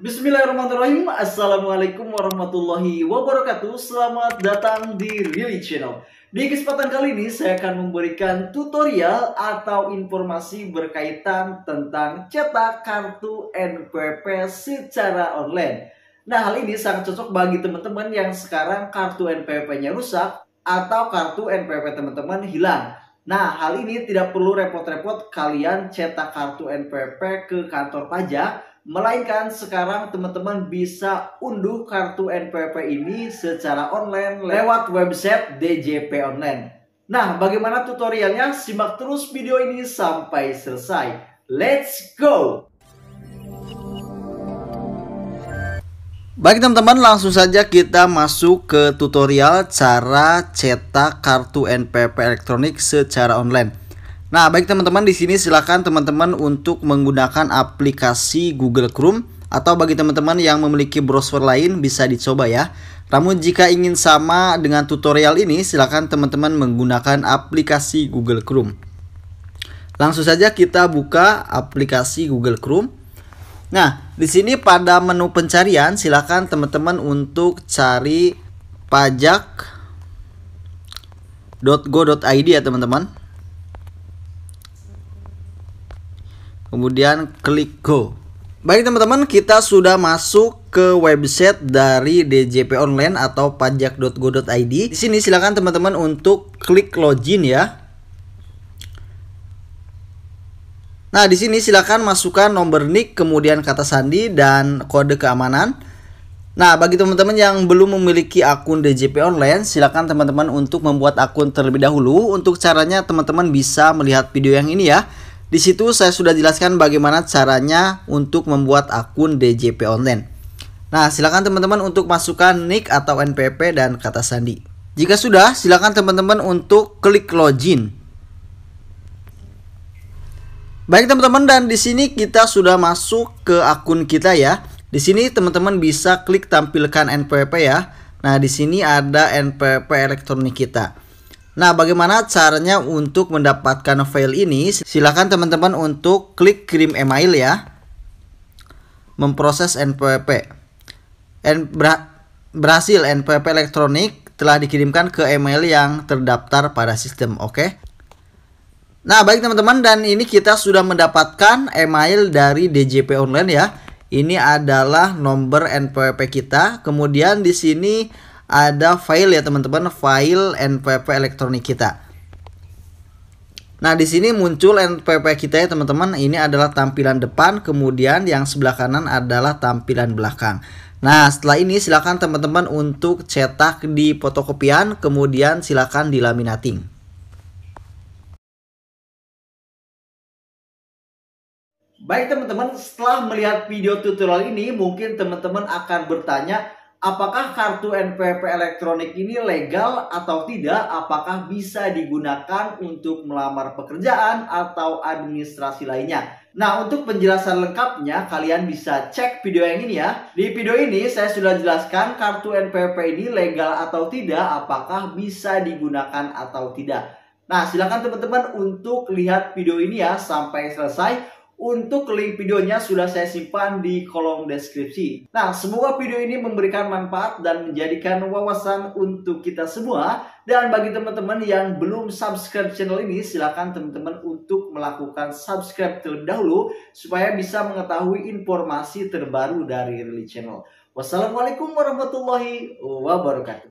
Bismillahirrahmanirrahim Assalamualaikum warahmatullahi wabarakatuh Selamat datang di Really Channel Di kesempatan kali ini saya akan memberikan tutorial atau informasi berkaitan tentang cetak kartu NPP secara online Nah hal ini sangat cocok bagi teman-teman yang sekarang kartu NPP-nya rusak Atau kartu NPP teman-teman hilang Nah, hal ini tidak perlu repot-repot kalian cetak kartu NPP ke kantor pajak Melainkan sekarang teman-teman bisa unduh kartu NPWP ini secara online lewat website DJP Online. Nah, bagaimana tutorialnya? Simak terus video ini sampai selesai. Let's go! Baik teman-teman, langsung saja kita masuk ke tutorial cara cetak kartu NPWP elektronik secara online. Nah, baik teman-teman di sini silakan teman-teman untuk menggunakan aplikasi Google Chrome atau bagi teman-teman yang memiliki browser lain bisa dicoba ya. Namun jika ingin sama dengan tutorial ini silakan teman-teman menggunakan aplikasi Google Chrome. Langsung saja kita buka aplikasi Google Chrome. Nah, di sini pada menu pencarian silakan teman-teman untuk cari pajak.go.id ya teman-teman. kemudian klik go Baik teman-teman, kita sudah masuk ke website dari DJP Online atau pajak.go.id. Di sini silakan teman-teman untuk klik login ya. Nah, di sini silakan masukkan nomor nick, kemudian kata sandi dan kode keamanan. Nah, bagi teman-teman yang belum memiliki akun DJP Online, silakan teman-teman untuk membuat akun terlebih dahulu. Untuk caranya teman-teman bisa melihat video yang ini ya. Di situ saya sudah jelaskan bagaimana caranya untuk membuat akun DJP online. Nah, silakan teman-teman untuk masukkan nick atau NPP dan kata sandi. Jika sudah, silakan teman-teman untuk klik login. Baik teman-teman dan di sini kita sudah masuk ke akun kita ya. Di sini teman-teman bisa klik tampilkan NPP ya. Nah, di sini ada NPP elektronik kita. Nah, bagaimana caranya untuk mendapatkan file ini? Silakan teman-teman untuk klik kirim email ya. Memproses NPWP. N berhasil NPWP elektronik telah dikirimkan ke email yang terdaftar pada sistem, oke? Okay? Nah, baik teman-teman dan ini kita sudah mendapatkan email dari DJP Online ya. Ini adalah nomor NPWP kita. Kemudian di sini ada file ya teman-teman, file NPP elektronik kita. Nah, di sini muncul NPP kita ya teman-teman. Ini adalah tampilan depan, kemudian yang sebelah kanan adalah tampilan belakang. Nah, setelah ini silakan teman-teman untuk cetak di fotokopian, kemudian silakan dilaminating. Baik teman-teman, setelah melihat video tutorial ini, mungkin teman-teman akan bertanya, apakah kartu NPP elektronik ini legal atau tidak? Apakah bisa digunakan untuk melamar pekerjaan atau administrasi lainnya? Nah, untuk penjelasan lengkapnya, kalian bisa cek video yang ini ya. Di video ini, saya sudah jelaskan kartu NPP ini legal atau tidak, apakah bisa digunakan atau tidak. Nah, silakan teman-teman untuk lihat video ini ya sampai selesai untuk link videonya sudah saya simpan di kolom deskripsi. Nah, semoga video ini memberikan manfaat dan menjadikan wawasan untuk kita semua. Dan bagi teman-teman yang belum subscribe channel ini, silakan teman-teman untuk melakukan subscribe terlebih dahulu supaya bisa mengetahui informasi terbaru dari Rally Channel. Wassalamualaikum warahmatullahi wabarakatuh.